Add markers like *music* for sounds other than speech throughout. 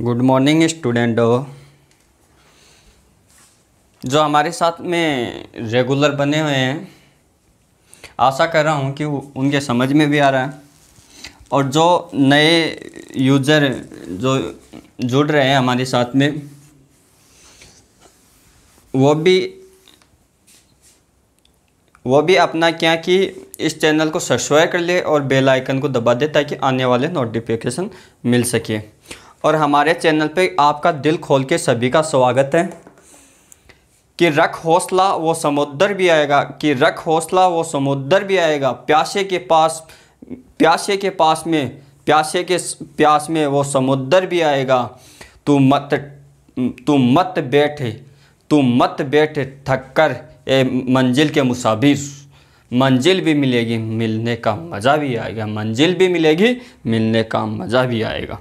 good morning स्टूडेंटो जो हमारे साथ में रेगुलर बने हुए हैं आशा कर रहा हूँ कि उनके समझ में भी आ रहा है और जो नए यूज़र जो जुड़ रहे हैं हमारे साथ में वो भी वो भी अपना क्या कि इस चैनल को सब्सक्राइब कर ले और बेल आइकन को दबा दे ताकि आने वाले नोटिफिकेशन मिल सके और हमारे चैनल पे आपका दिल खोल के सभी का स्वागत है कि रख हौसला वो समुद्र भी आएगा कि रख हौसला वो समुद्र भी आएगा प्यासे के पास प्यासे के पास में प्यासे के प्यास में वो समुद्र भी आएगा तू मत तू मत बैठे तू मत बैठे थक कर ए मंजिल के मुसाबिर मंजिल भी मिलेगी मिलने का मज़ा भी आएगा मंजिल भी मिलेगी मिलने का मज़ा भी आएगा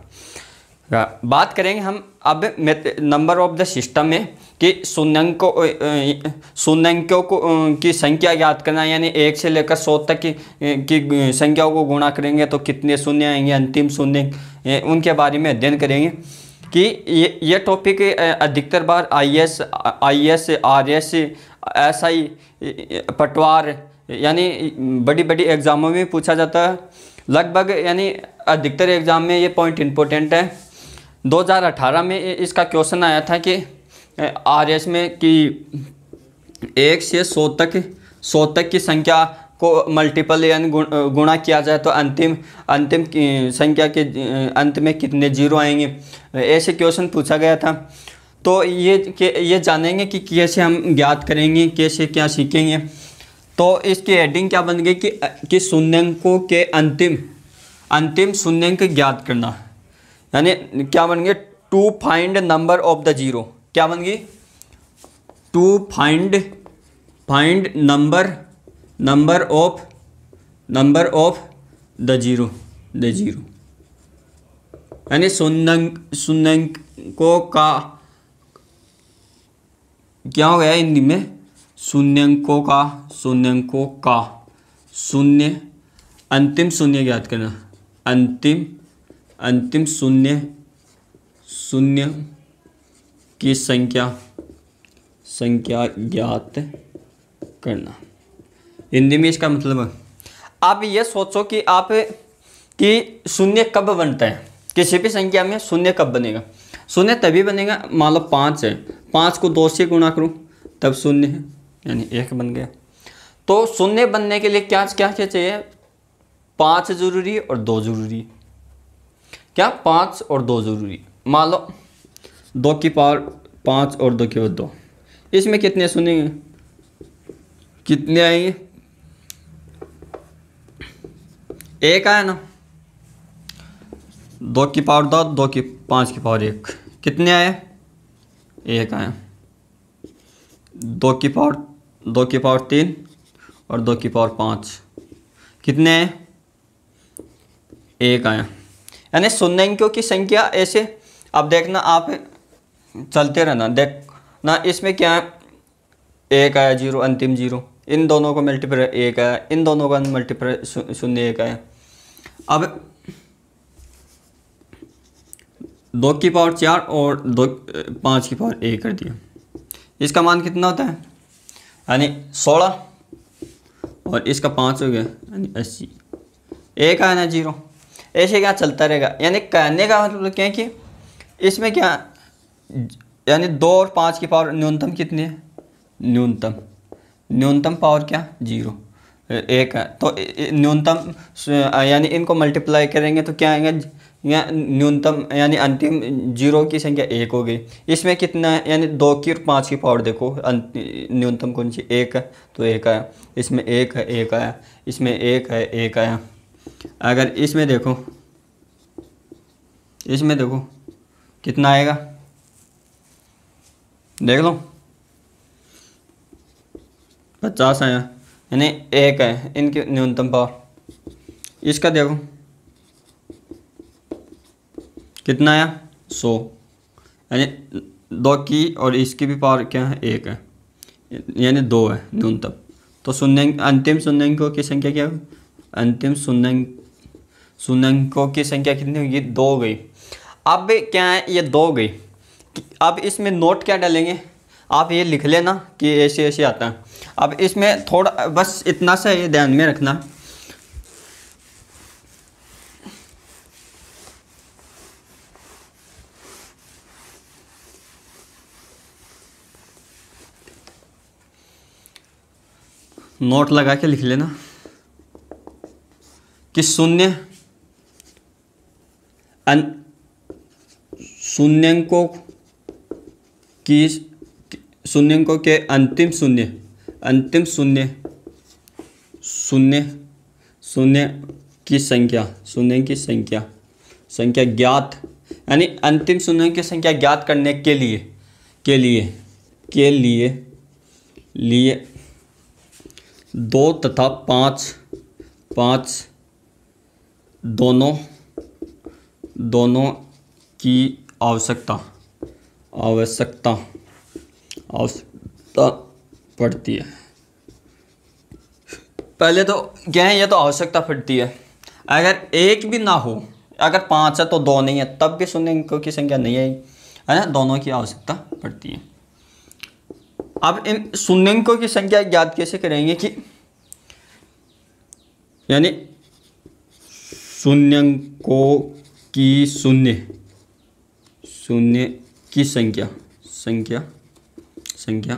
बात करेंगे हम अब नंबर ऑफ द सिस्टम में कि शून्यंकों शून्यंकों को की संख्या ज्ञात करना यानी एक से लेकर सौ तक की, की संख्याओं को गुणा करेंगे तो कितने शून्य आएंगे अंतिम शून्य उनके बारे में अध्ययन करेंगे कि ये ये टॉपिक अधिकतर बार I S I S R S S I पटवार यानी बड़ी बड़ी एग्ज़ामों में पूछा जाता है लगभग यानी अधिकतर एग्ज़ाम में ये पॉइंट इंपॉर्टेंट है 2018 में इसका क्वेश्चन आया था कि आर एस में कि एक से सौ तक सौ तक की संख्या को मल्टीपल एन गुणा किया जाए तो अंतिम अंतिम संख्या के अंत में कितने जीरो आएंगे ऐसे क्वेश्चन पूछा गया था तो ये के, ये जानेंगे कि कैसे हम ज्ञात करेंगे कैसे क्या सीखेंगे तो इसकी हेडिंग क्या बन गई कि कि शून्यंकों के अंतिम अंतिम शून्यंक ज्ञात करना यानी क्या बन गए to find number of the zero क्या बन गई to find find number number of number of the zero the zero यानी शून्य शून्यंकों का क्या हो गया हिंदी में शून्यंकों का शून्यंकों का शून्य अंतिम शून्य ज्ञात करना अंतिम अंतिम शून्य शून्य की संख्या संख्या ज्ञात करना हिंदी में इसका मतलब आप ये सोचो कि आप कि शून्य कब बनता है किसी भी संख्या में शून्य कब बनेगा शून्य तभी बनेगा मान लो पाँच है पाँच को दो से गुणा करूँ तब शून्य है यानी एक बन गया तो शून्य बनने के लिए क्या क्या चाहिए पाँच जरूरी और दो जरूरी क्या पाँच और दो ज़रूरी मान लो दो की पावर पाँच और दो की पावर दो इसमें कितने सुनेंगे कितने आएंगे एक आया ना दो की पावर दो दो की पाँच की पावर एक कितने आए एक आए दो की पावर दो की पावर तीन और दो की पावर पाँच कितने आए एक आया यानी सुनंकियों की संख्या ऐसे अब देखना आप चलते रहना देख ना इसमें क्या है एक आया जीरो अंतिम जीरो इन दोनों को मल्टीप्लाई एक आया इन दोनों का मल्टीप्लाई शून्य एक आया अब दो की पावर चार और दो पाँच की पावर एक कर दिया इसका मान कितना होता है यानी सोलह और इसका पाँच हो गया यानी अस्सी एक आया ना जीरो ऐसे क्या चलता रहेगा यानी कहने का मतलब तो क्या है कि इसमें क्या यानी दो और पाँच की पावर न्यूनतम कितनी है न्यूनतम न्यूनतम पावर क्या जीरो एक है तो न्यूनतम यानी इनको मल्टीप्लाई करेंगे तो क्या आएगा या न्यूनतम यानी अंतिम जीरो की संख्या एक हो गई इसमें कितना है यानी दो की और पाँच की पावर देखो अं, न्यूनतम कौन सी एक है तो एक आया इसमें एक है एक आया इसमें एक है एक आया अगर इसमें देखो इसमें देखो कितना आएगा देख लो पचास आया यानी एक है इनके न्यूनतम पावर इसका देखो कितना आया सौ यानी दो की और इसकी भी पावर क्या है एक है यानी दो है न्यूनतम तो शून्य अंतिम शून्य की संख्या क्या है अंतिम शून्य सुनंकों की संख्या कितनी होगी दो हो गई अब क्या है ये दो हो गई अब इसमें नोट क्या डालेंगे आप ये लिख लेना कि ऐसे ऐसे आता है अब इसमें थोड़ा बस इतना सा ये ध्यान में रखना नोट लगा के लिख लेना कि शून्य शून्यंकों की शून्यंकों के अंतिम शून्य अंतिम शून्य शून्य शून्य की संख्या शून्य की संख्या संख्या ज्ञात यानी अंतिम शून्य की संख्या ज्ञात करने के लिए के लिए के लिए लिए दो तथा पाँच पाँच दोनों दोनों की आवश्यकता आवश्यकता आवश्यकता पड़ती है पहले तो क्या है ये तो आवश्यकता पड़ती है अगर एक भी ना हो अगर पाँच है तो दो नहीं है तब भी शून्य की संख्या नहीं आई है ना दोनों की आवश्यकता पड़ती है अब इन अंकों की संख्या ज्ञात कैसे करेंगे कि यानी शून्यंकों की शून्य शून्य की संख्या संख्या संख्या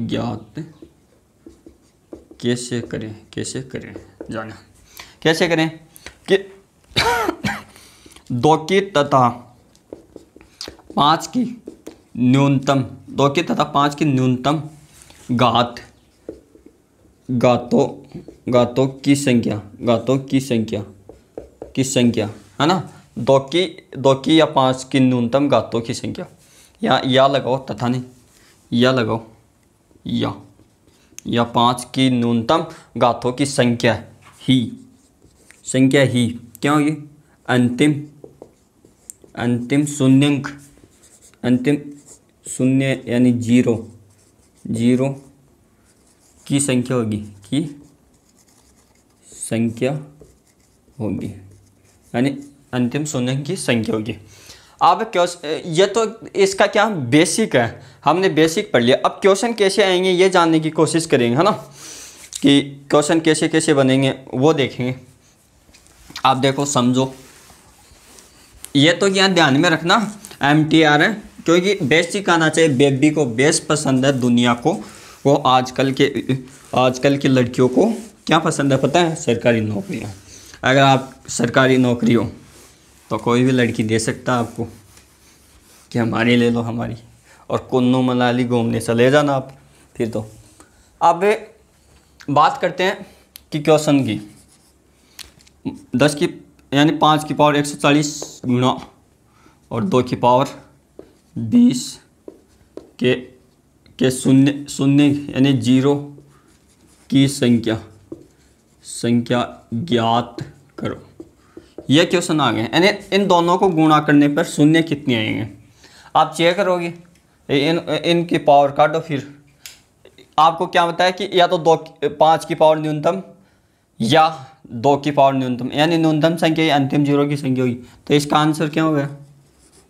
ज्ञात कैसे करें कैसे करें जाना कैसे करें कि *coughs* दो की तथा पाँच की न्यूनतम दो की तथा पाँच की न्यूनतम घात गातों गातों की संख्या गातों की संख्या की संख्या है ना दो की दो की या पाँच की न्यूनतम गातों की संख्या या या लगाओ तथा नहीं या लगाओ या या पाँच की न्यूनतम गातों की संख्या ही संख्या ही क्या होगी अंतिम अंतिम शून्यंक अंतिम शून्य यानी जीरो जीरो की संख्या होगी की संख्या होगी यानी अंतिम शून्य की संख्या होगी अब क्वेश्चन ये तो इसका क्या बेसिक है हमने बेसिक पढ़ लिया अब क्वेश्चन कैसे आएंगे ये जानने की कोशिश करेंगे है ना कि क्वेश्चन कैसे कैसे बनेंगे वो देखेंगे आप देखो समझो ये तो यहाँ ध्यान में रखना एम टी आर है क्योंकि बेसिक आना चाहिए बेबी को बेस पसंद है दुनिया को वो आजकल के आजकल की लड़कियों को क्या पसंद है पता है सरकारी नौकरियाँ अगर आप सरकारी नौकरी हो तो कोई भी लड़की दे सकता है आपको कि हमारी ले लो हमारी और कुन्नू मनाली घूमने चले जाना आप फिर तो अब बात करते हैं कि क्वेश्चन की दस की यानी पाँच की पावर एक सौ चालीस गुना और दो की पावर बीस के के शून्य शून्य यानी जीरो की संख्या संख्या ज्ञात करो ये क्वेश्चन आ गए यानी इन दोनों को गुणा करने पर शून्य कितने आएंगे आप चेक करोगे इन इनकी पावर काटो फिर आपको क्या बताया कि या तो दो पाँच की पावर न्यूनतम या दो की पावर न्यूनतम यानी न्यूनतम संख्या या अंतिम जीरो की संख्या होगी तो इसका आंसर क्या हो गया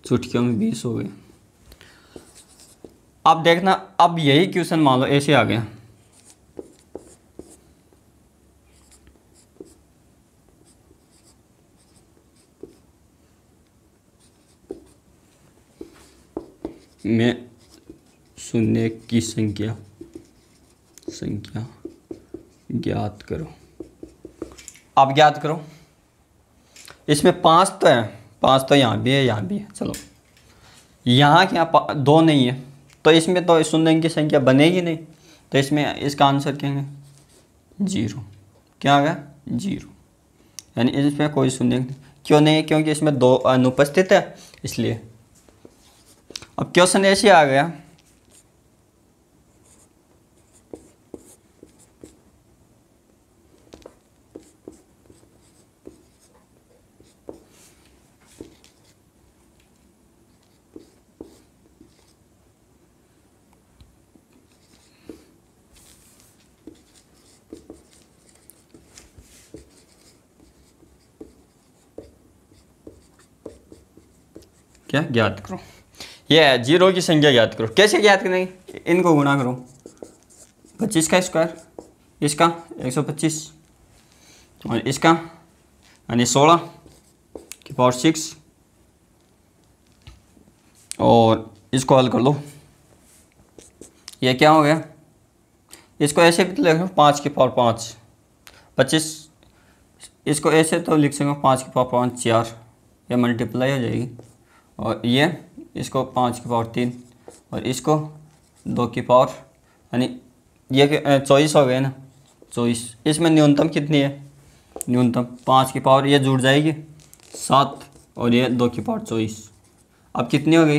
चुटकियों में बीस हो गए अब देखना अब यही क्वेश्चन मान लो ऐसे आ गया में शून्य की संख्या संख्या ज्ञात करो आप ज्ञात करो इसमें पांच तो है पांच तो यहाँ भी है यहाँ भी है चलो यहाँ के यहाँ दो नहीं है तो इसमें तो शून्य की संख्या बनेगी नहीं तो इसमें इसका आंसर क्या है जीरो क्या आ गया जीरो यानी इसमें कोई शून्य क्यों नहीं है क्योंकि इसमें दो अनुपस्थित है इसलिए अब क्वेश्चन ऐसे आ गया क्या ज्ञात करो ये है जीरो की संख्या ज्ञात करो कैसे ज्ञात करेंगे इनको गुना करो पच्चीस का स्क्वायर इसका एक सौ पच्चीस और इसका यानी सोलह की पावर सिक्स और इसको हल कर लो ये क्या हो गया इसको ऐसे भी तो लिख लो पाँच की पावर पाँच पच्चीस इसको ऐसे तो लिख सकते हो पाँच की पावर पाँच चार ये मल्टीप्लाई हो जाएगी और ये इसको पाँच की पावर तीन और इसको दो की पावर यानी ये चौबीस हो गए ना चौबीस इसमें न्यूनतम कितनी है न्यूनतम पाँच की पावर ये जुड़ जाएगी सात और ये दो की पावर चौबीस अब कितनी हो गई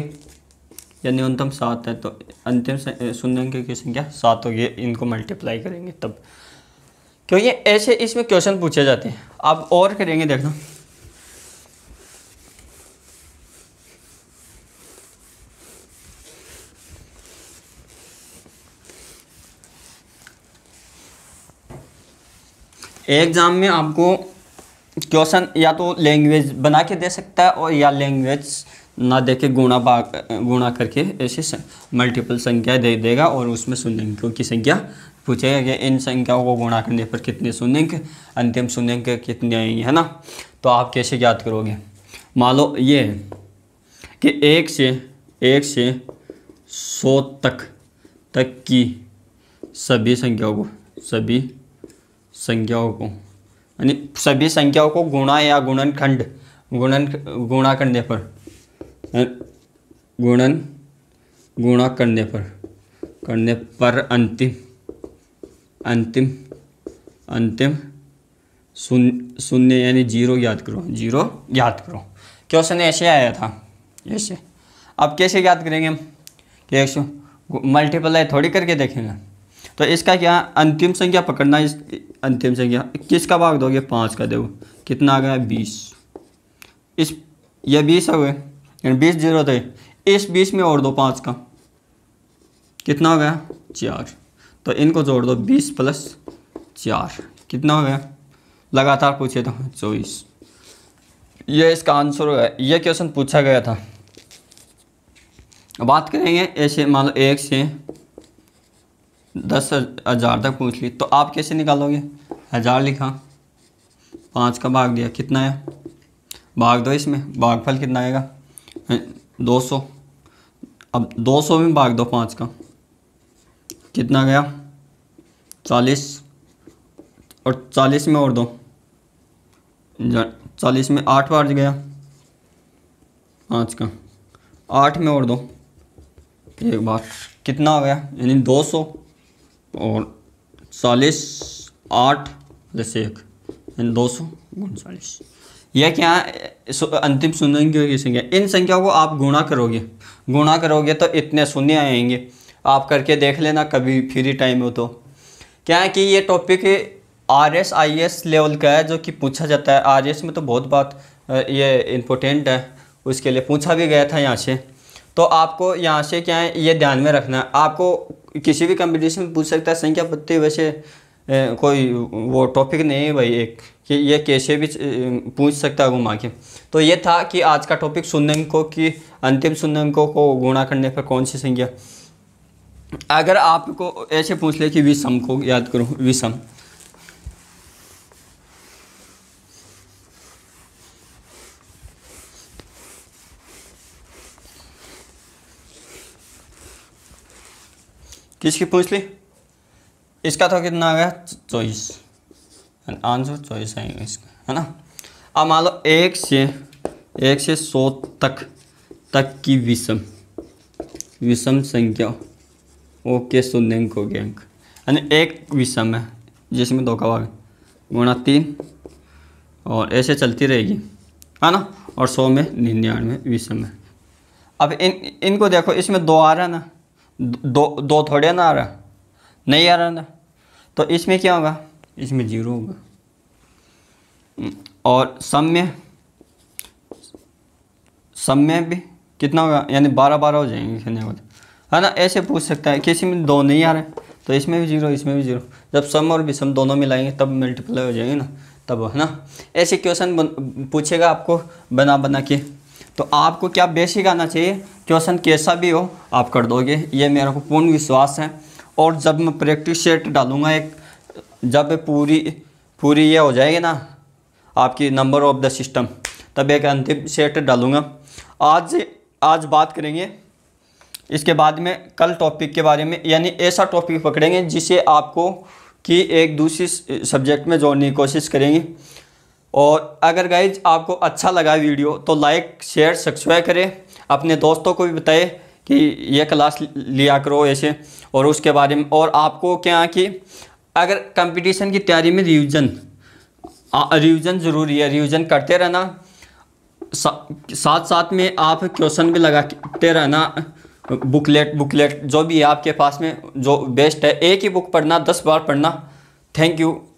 या न्यूनतम सात है तो अंतिम शून्य अंक की संख्या सात होगी इनको मल्टीप्लाई करेंगे तब क्योंकि ऐसे इसमें क्वेश्चन पूछे जाते हैं आप और करेंगे देखना एग्ज़ाम में आपको क्वेश्चन या तो लैंग्वेज बना के दे सकता है और या लैंग्वेज ना दे के गुणा भाग गुणा करके ऐसे मल्टीपल संख्या दे देगा और उसमें शून्यंकों की संख्या पूछेगा कि इन संख्याओं को गुणा करने पर कितने शून्यंक अंतिम शून्यंक कितने आएंगे है ना तो आप कैसे याद करोगे मान लो ये कि एक से एक से सौ तक तक की सभी संख्याओं को सभी संख्याओं को यानी सभी संख्याओं को गुणा या गुणनखंड गुणन गुणा करने पर गुणन गुणा करने पर करने पर अंतिम अंतिम अंतिम शून्य शून्य यानी जीरो याद करो जीरो याद करो क्वेश्चन ऐसे आया था ऐसे अब कैसे याद करेंगे हम कि मल्टीप्लाई थोड़ी करके देखेंगे तो इसका क्या अंतिम संख्या पकड़ना इस अंतिम संख्या किसका भाग दोगे पाँच का देखो कितना आ गया बीस इस ये बीस हो गए बीस जीरो थे इस बीस में और दो पाँच का कितना हो गया चार तो इनको जोड़ दो बीस प्लस चार कितना हो गया लगातार पूछे तो चौबीस ये इसका आंसर हो गया ये क्वेश्चन पूछा गया था बात करेंगे ऐसे मान लो एक से दस हज़ार तक पूछ ली तो आप कैसे निकालोगे हज़ार लिखा पाँच का भाग दिया कितना है भाग दो इसमें भागफल कितना आएगा दो सौ अब दो सौ में भाग दो पाँच का कितना गया चालीस और चालीस में और दो चालीस में आठ बार गया पाँच का आठ में और दो एक बार कितना आ गया यानी दो सौ और चालीस आठ दस एक यानी दो सौ उनचालीस यह क्या अंतिम शून्य की संख्या इन संख्याओं को आप गुणा करोगे गुणा करोगे तो इतने शून्य आएंगे आप करके देख लेना कभी फ्री टाइम हो तो क्या है कि ये topic R S I S level का है जो कि पूछा जाता है आर एस में तो बहुत बात ये इम्पोर्टेंट है उसके लिए पूछा भी गया था यहाँ से तो आपको यहाँ से क्या है ये ध्यान में रखना है आपको किसी भी कंपटीशन में पूछ सकता है संख्या पत्ती वैसे कोई वो टॉपिक नहीं है भाई एक कि ये कैसे भी पूछ सकता है घुमा के तो ये था कि आज का टॉपिक शून्यंकों की अंतिम शून्यंकों को गुणा करने पर कौन सी संख्या अगर आपको ऐसे पूछ ले कि विषम को याद करूँ विषम किसकी पूछ ली इसका तो कितना आ गया चौबीस आंसर चौबीस आएगा इसका है ना अब मान लो एक से एक से सौ तक तक की विषम विषम संख्या ओके अंक हो गया अंक यानी एक विषम है जिसमें दो का भाग गुणा तीन और ऐसे चलती रहेगी है ना और सौ में निन्यानवे विषम है अब इन इनको देखो इसमें दो आ रहा है ना दो दो थोड़े ना आ रहा नहीं आ रहा ना तो इसमें क्या होगा इसमें जीरो होगा हम्म, और सम में सम में भी कितना होगा यानी बारह बारह हो जाएंगे कहने वाले है ना ऐसे पूछ सकता है किसी में दो नहीं आ रहे तो इसमें भी जीरो इसमें भी जीरो जब सम और विषम दोनों मिलाएंगे तब मल्टीप्लाई हो जाएंगे ना तब है ना ऐसे क्वेश्चन पूछेगा आपको बना बना के तो आपको क्या बेसिक आना चाहिए क्वेश्चन कैसा भी हो आप कर दोगे ये मेरे को पूर्ण विश्वास है और जब मैं प्रैक्टिस सेट डालूँगा एक जब पूरी पूरी ये हो जाएगी ना आपकी नंबर ऑफ द सिस्टम तब एक अंतिम सेट डालूँगा आज आज बात करेंगे इसके बाद में कल टॉपिक के बारे में यानी ऐसा टॉपिक पकड़ेंगे जिसे आपको कि एक दूसरी सब्जेक्ट में जोड़ने की कोशिश करेंगे और अगर गाइज आपको अच्छा लगा वीडियो तो लाइक शेयर सब्सक्राइब करें अपने दोस्तों को भी बताए कि यह क्लास लिया करो ऐसे और उसके बारे में और आपको क्या कि अगर कंपटीशन की तैयारी में रिवीजन रिवीजन ज़रूरी है रिवीजन करते रहना सा, साथ साथ में आप क्वेश्चन भी लगाते रहना बुकलेट बुकलेट जो भी है आपके पास में जो बेस्ट है एक ही बुक पढ़ना दस बार पढ़ना थैंक यू